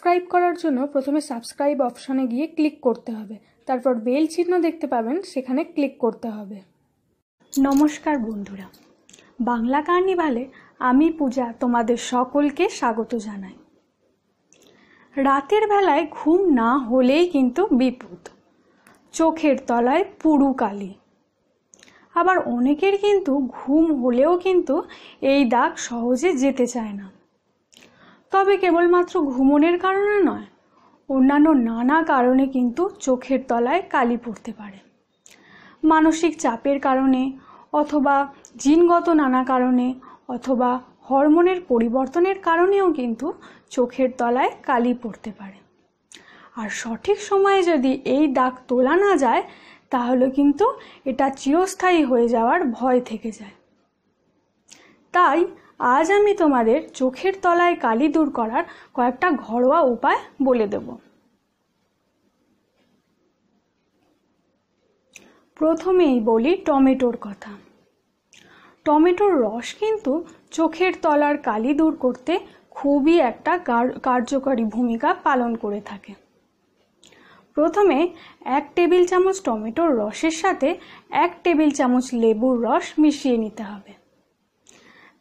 subscribe করার জন্য প্রথমে সাবস্ক্রাইব অপশানে গিয়ে ক্লিক করতে হবে তারপর বেল চিহ্ন দেখতে পাবেন সেখানে ক্লিক করতে হবে নমস্কার বন্ধুরা বাংলা কার্নিভালে আমি পূজা তোমাদের সকলকে স্বাগত জানাই রাতের বেলায় ঘুম না হলেই কিন্তু বিপদ চোখের তলায় পুরু কালি আবার অনেকের কিন্তু ঘুম হলেও কিন্তু এই দাগ সহজে যেতে চায় না তবে কেবলমাত্র ঘুমনের কারণে নয় অন্যান্য নানা কারণে কিন্তু চোখের তলায় কালি পড়তে পারে মানসিক চাপের কারণে অথবা জিনগত নানা কারণে অথবা হরমোনের পরিবর্তনের কারণেও কিন্তু চোখের তলায় কালি পড়তে পারে আর সঠিক সময়ে যদি এই দাগ তোলা না যায় তাহলে কিন্তু এটা চিরস্থায়ী হয়ে যাওয়ার ভয় থেকে যায় তাই আজ আমি তোমাদের চোখের তলায় কালি দূর করার কয়েকটা ঘরোয়া উপায় বলে দেব প্রথমেই বলি টমেটোর কথা টমেটোর রস কিন্তু চোখের তলার কালি দূর করতে খুবই একটা কার্যকরী ভূমিকা পালন করে থাকে প্রথমে এক টেবিল চামচ টমেটোর রসের সাথে এক টেবিল চামচ লেবুর রস মিশিয়ে নিতে হবে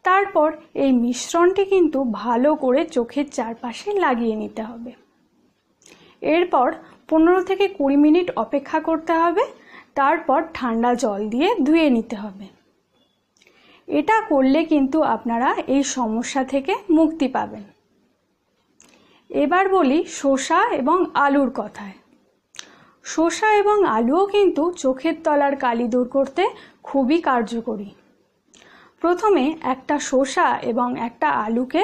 তারপর এই মিশ্রণটি কিন্তু ভালো করে চোখের চারপাশে লাগিয়ে নিতে হবে এরপর পনেরো থেকে কুড়ি মিনিট অপেক্ষা করতে হবে তারপর ঠান্ডা জল দিয়ে ধুয়ে নিতে হবে এটা করলে কিন্তু আপনারা এই সমস্যা থেকে মুক্তি পাবেন এবার বলি শসা এবং আলুর কথায় শসা এবং আলুও কিন্তু চোখের তলার কালি দূর করতে খুবই কার্যকরী প্রথমে একটা শসা এবং একটা আলুকে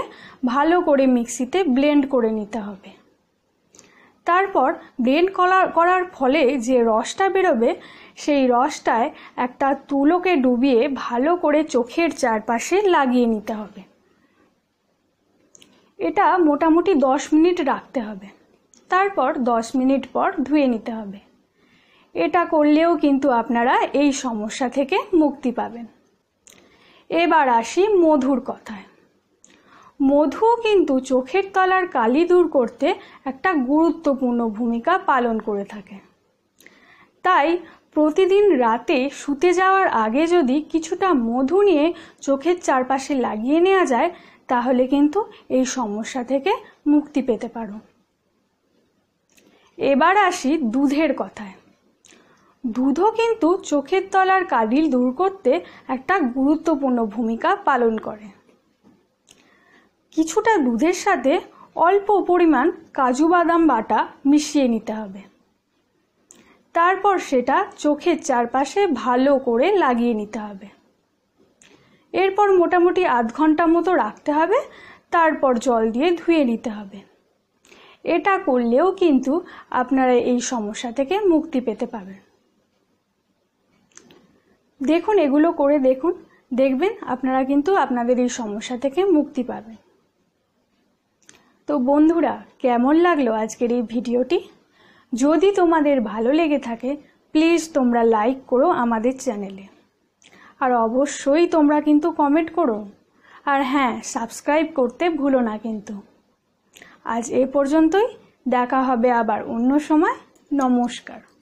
ভালো করে মিক্সিতে ব্লেন্ড করে নিতে হবে তারপর ব্লেন্ড করার করার ফলে যে রসটা বেরোবে সেই রসটায় একটা তুলোকে ডুবিয়ে ভালো করে চোখের চারপাশে লাগিয়ে নিতে হবে এটা মোটামুটি দশ মিনিট রাখতে হবে তারপর দশ মিনিট পর ধুয়ে নিতে হবে এটা করলেও কিন্তু আপনারা এই সমস্যা থেকে মুক্তি পাবেন এবার আসি মধুর কথায় মধু কিন্তু চোখের তলার কালি দূর করতে একটা গুরুত্বপূর্ণ ভূমিকা পালন করে থাকে তাই প্রতিদিন রাতে শুতে যাওয়ার আগে যদি কিছুটা মধু নিয়ে চোখের চারপাশে লাগিয়ে নেওয়া যায় তাহলে কিন্তু এই সমস্যা থেকে মুক্তি পেতে পারো এবার আসি দুধের কথায় দুধও কিন্তু চোখের তলার কাডিল দূর করতে একটা গুরুত্বপূর্ণ ভূমিকা পালন করে কিছুটা দুধের সাথে অল্প পরিমাণ কাজু বাদাম বাটা মিশিয়ে নিতে হবে তারপর সেটা চোখের চারপাশে ভালো করে লাগিয়ে নিতে হবে এরপর মোটামুটি আধ ঘন্টা মতো রাখতে হবে তারপর জল দিয়ে ধুয়ে নিতে হবে এটা করলেও কিন্তু আপনারা এই সমস্যা থেকে মুক্তি পেতে পারেন দেখুন এগুলো করে দেখুন দেখবেন আপনারা কিন্তু আপনাদের এই সমস্যা থেকে মুক্তি পাবেন তো বন্ধুরা কেমন লাগলো আজকের এই ভিডিওটি যদি তোমাদের ভালো লেগে থাকে প্লিজ তোমরা লাইক করো আমাদের চ্যানেলে আর অবশ্যই তোমরা কিন্তু কমেন্ট করো আর হ্যাঁ সাবস্ক্রাইব করতে ভুলো না কিন্তু আজ এ পর্যন্তই দেখা হবে আবার অন্য সময় নমস্কার